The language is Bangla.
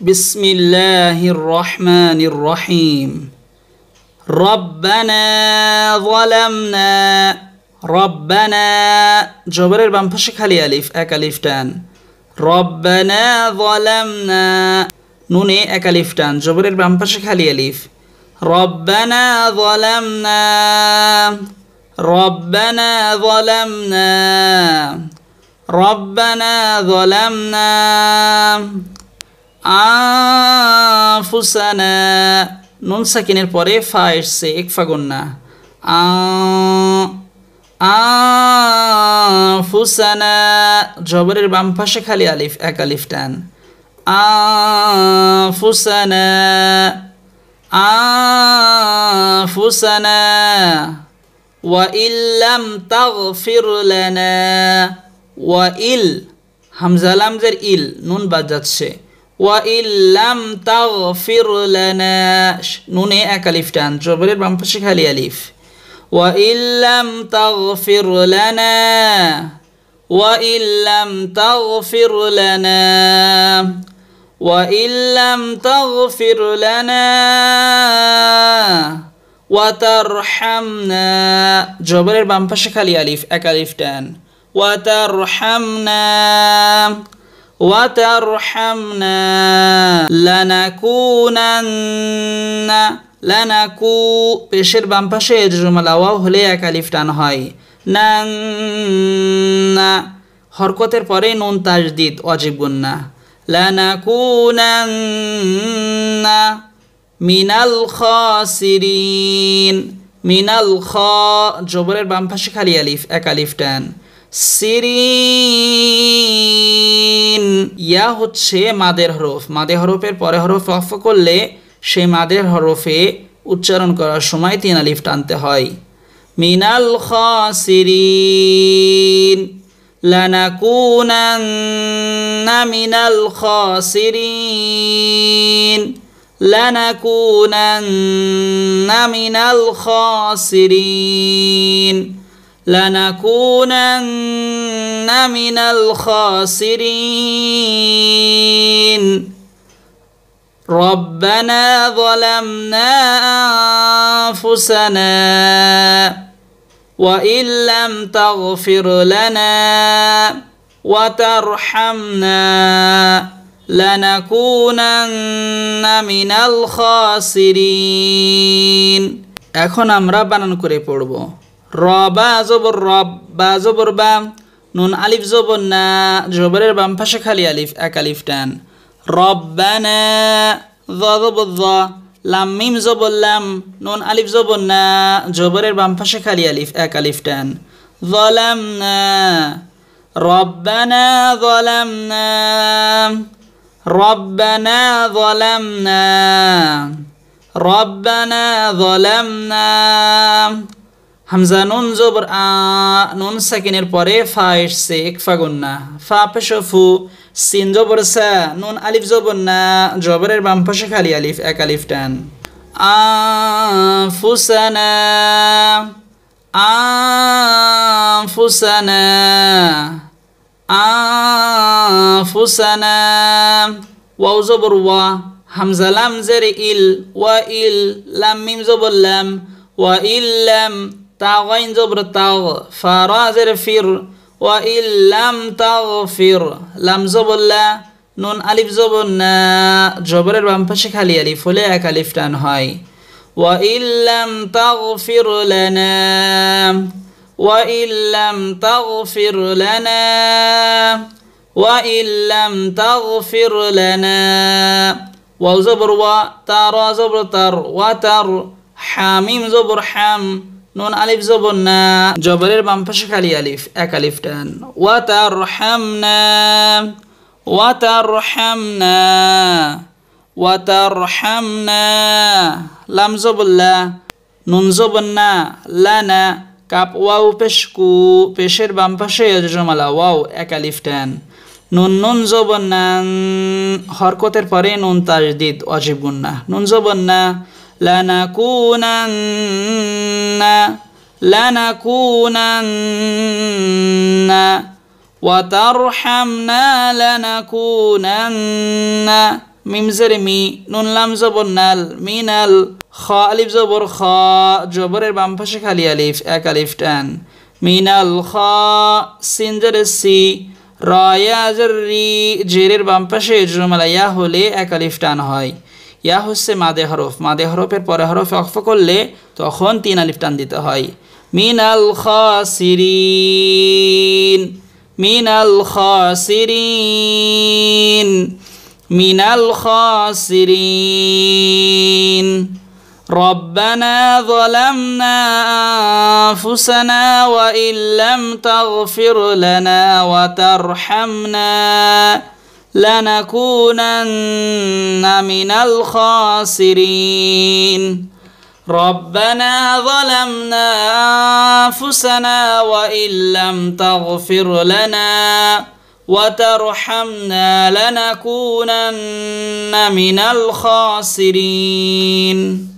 بسم الله الرحمن الرحيم ربنا ظلمنا ربنا جبر بام پشک حالی الیف اک الیف تان ربنا ظلمنا নুনে এক আলিফ টান জবরের বাম পাশে খালি আলিফ রব্বানা ظلمنا ربنا ظلمنا ربنا ظلمنا আফুসানা নুন সাকিনের পরে ফা এসছে এক ফাগুন্না আফুসানা জবরের বাম পাশে খালি আলিফ এক আলিফ টান আফুসানা আফুসানা ওয়াইল্লাম তাগফির লানা ওয়াইল হামজালামজের ইল নুন বাজাচ্ছে যাচ্ছে وإن لم تغفر لنا نون إيه أليف تان جبرير بامبشك هالي أليف وإن لم تغفر لنا وإن لم تغفر لنا وإن لم تغفر لنا وترحمنا جبرير بامبشك هالي أليف أكاليف تان وترحمنا وترحمنا لنكونن لنكو পেশের বাম পাশে জুমাল আওয়া হলে এক আলিফ হয় নান না হরকতের পরে নুন তাজদিদ অজীব গুন্না لنكونن মিনাল খাসিরিন মিনাল খ জবরের বাম পাশে খালি আলিফ এক আলিফ টান সিরিন ইয়া হচ্ছে মাদের হরফ মাদে হরফের পরে হরফ অফ করলে সেই মাদের হরফে উচ্চারণ করার সময় তিন আলিফ টানতে হয় মিনাল খাসিরিন লানাকুনান্না মিনাল খাসিরিন লানাকুনান্না মিনাল খাসিরিন لنكونن من الخاسرين ربنا ظلمنا انفسنا وان لم تغفر لنا وترحمنا لنكونن من الخاسرين এখন আমরা বানান করে পড়ব রবা জবর রব বা বা নুন আলিফ জবর না জবরের বাম পাশে খালি আলিফ এক আলিফ টান রব্বানা জবর জ লাম মিম জবর লাম নুন আলিফ জবর না জবরের বাম পাশে খালি আলিফ এক আলিফ টান ظلمنا ربنا ظلمنا ربنا ظلمنا ربنا ظلمنا হামজা নুন জবর আ নুন সাকিনের পরে ফা এসছে ফাগুন না ফা পেশফু সিন জবর সা নুন আলিফ জবর না জবরের বাম পাশে খালি আলিফ এক আলিফ টান আফুসানা আফুসানা আফুসানা ওয়াও জবর ওয়া হামজা লাম জের ইল ওয়া ইল লাম মিম জবর লাম ওয়া ইল লাম تغين زبر تغ فرازر فير وإن لم تغفر لم زبر لا نون ألف زبر نا جبر بام پشك هلي ألف ولا أك ألف هاي وإن لم تغفر لنا وإن لم تغفر لنا وإن لم تغفر لنا وزبر وتر زبر تر وتر حاميم زبر حم নুন আলিফ জবন না জবরের বাম পাশে খালি আলিফ এক আলিফ টান ওয়াতার রহ্যামনা ওয়াতার রহ্যামনা ওয়াতার না লাম জবল্লা নুন জবন না লানা কাপ ওয়াও পেশকু পেশের বাম পাশে জমালা ওয়াও এক আলিফ টান নুন নুন জবর না হরকতের পরে নুন তাজদিদ অজীব গুন্না নুন জবর না لنكونن لنكونن وترحمنا لنكونن ميم زر مي نون لام زبر نال مينال خا ألف زبر خا جبر بام فشك هالي ألف أك ألف تان مينال خا سين زر السي رايا زر ري جيرير بام فشي جملة يا هولي أك ألف تان هاي ইয়া হচ্ছে মাদে হরফ মাদে হরফের পরে হরফে অক্ষ করলে তখন তিন আলিফ টান দিতে হয় মিনাল খাসিরিন মিনাল খাসিরিন মিনাল খাসিরিন ربنا ظلمنا أنفسنا وإن لم تغفر لنا وترحمنا لنكونن من الخاسرين ربنا ظلمنا انفسنا وان لم تغفر لنا وترحمنا لنكونن من الخاسرين